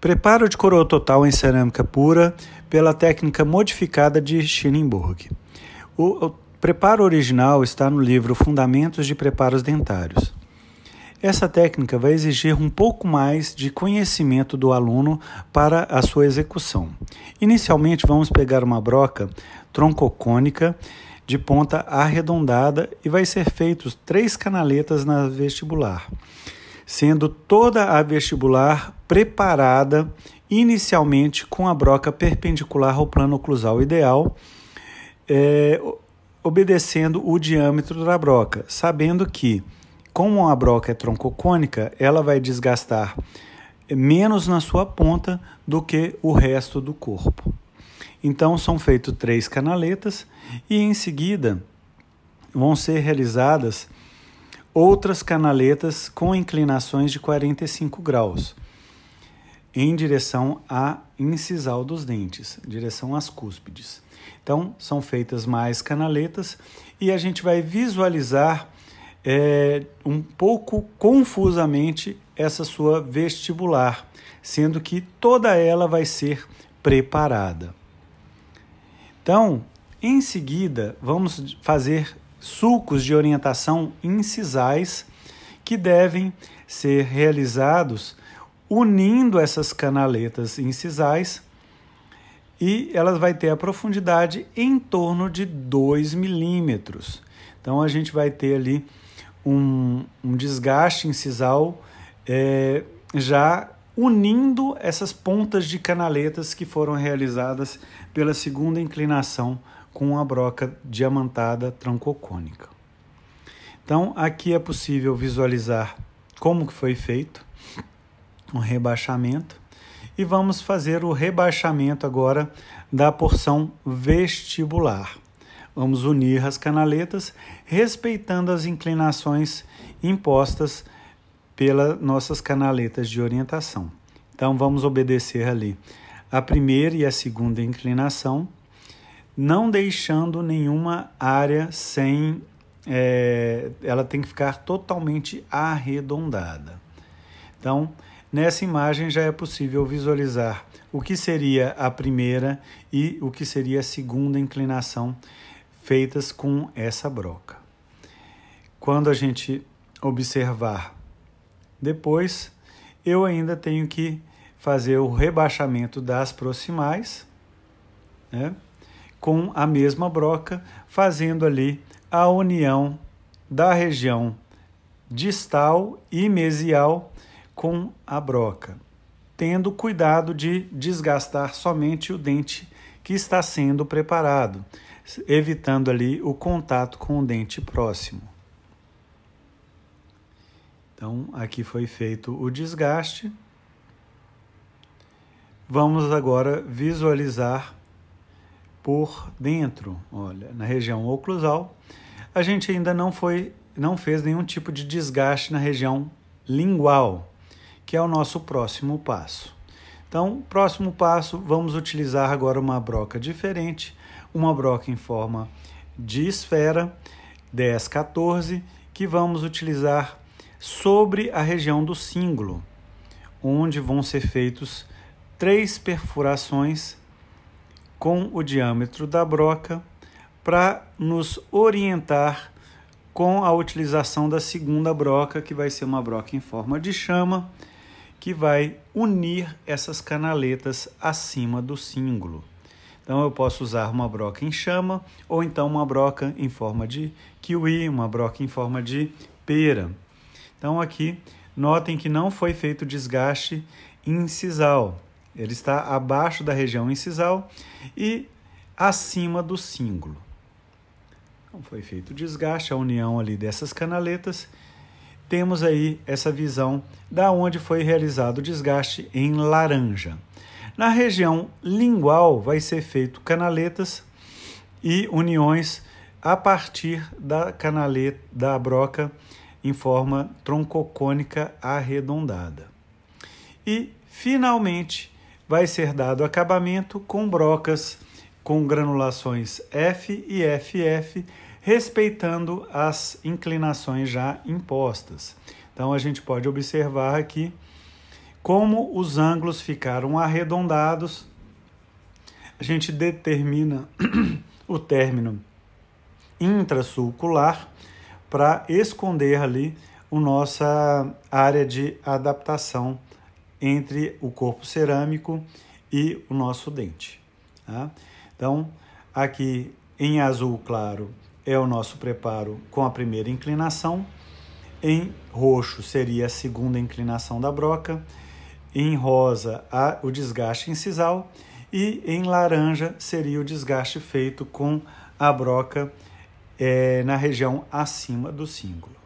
Preparo de coroa total em cerâmica pura pela técnica modificada de Schinnenburg. O, o preparo original está no livro Fundamentos de Preparos Dentários. Essa técnica vai exigir um pouco mais de conhecimento do aluno para a sua execução. Inicialmente, vamos pegar uma broca troncocônica de ponta arredondada e vai ser feitos três canaletas na vestibular sendo toda a vestibular preparada inicialmente com a broca perpendicular ao plano oclusal ideal, é, obedecendo o diâmetro da broca, sabendo que, como a broca é troncocônica, ela vai desgastar menos na sua ponta do que o resto do corpo. Então são feitos três canaletas e em seguida vão ser realizadas outras canaletas com inclinações de 45 graus em direção à incisal dos dentes, direção às cúspides. Então, são feitas mais canaletas e a gente vai visualizar é, um pouco confusamente essa sua vestibular, sendo que toda ela vai ser preparada. Então, em seguida, vamos fazer sulcos de orientação incisais que devem ser realizados unindo essas canaletas incisais e ela vai ter a profundidade em torno de 2 milímetros. Então a gente vai ter ali um, um desgaste incisal é, já unindo essas pontas de canaletas que foram realizadas pela segunda inclinação com a broca diamantada troncocônica. Então, aqui é possível visualizar como que foi feito um rebaixamento e vamos fazer o rebaixamento agora da porção vestibular. Vamos unir as canaletas respeitando as inclinações impostas pelas nossas canaletas de orientação. Então vamos obedecer ali a primeira e a segunda inclinação não deixando nenhuma área sem. É, ela tem que ficar totalmente arredondada. Então, nessa imagem já é possível visualizar o que seria a primeira e o que seria a segunda inclinação feitas com essa broca. Quando a gente observar depois, eu ainda tenho que fazer o rebaixamento das proximais, né? com a mesma broca, fazendo ali a união da região distal e mesial com a broca, tendo cuidado de desgastar somente o dente que está sendo preparado, evitando ali o contato com o dente próximo. Então, aqui foi feito o desgaste. Vamos agora visualizar por dentro, olha, na região oclusal, a gente ainda não foi, não fez nenhum tipo de desgaste na região lingual, que é o nosso próximo passo. Então, próximo passo, vamos utilizar agora uma broca diferente, uma broca em forma de esfera 1014, 14 que vamos utilizar sobre a região do cíngulo, onde vão ser feitos três perfurações com o diâmetro da broca para nos orientar com a utilização da segunda broca, que vai ser uma broca em forma de chama, que vai unir essas canaletas acima do cíngulo. Então eu posso usar uma broca em chama ou então uma broca em forma de kiwi, uma broca em forma de pera. Então aqui notem que não foi feito desgaste incisal, ele está abaixo da região incisal e acima do cíngulo. Então, foi feito o desgaste, a união ali dessas canaletas. Temos aí essa visão da onde foi realizado o desgaste em laranja. Na região lingual vai ser feito canaletas e uniões a partir da canaleta da broca em forma troncocônica arredondada. E finalmente vai ser dado acabamento com brocas com granulações F e FF, respeitando as inclinações já impostas. Então a gente pode observar aqui como os ângulos ficaram arredondados. A gente determina o término intrasulcular para esconder ali a nossa área de adaptação entre o corpo cerâmico e o nosso dente. Tá? Então, aqui em azul claro é o nosso preparo com a primeira inclinação, em roxo seria a segunda inclinação da broca, em rosa a, o desgaste incisal e em laranja seria o desgaste feito com a broca é, na região acima do símbolo.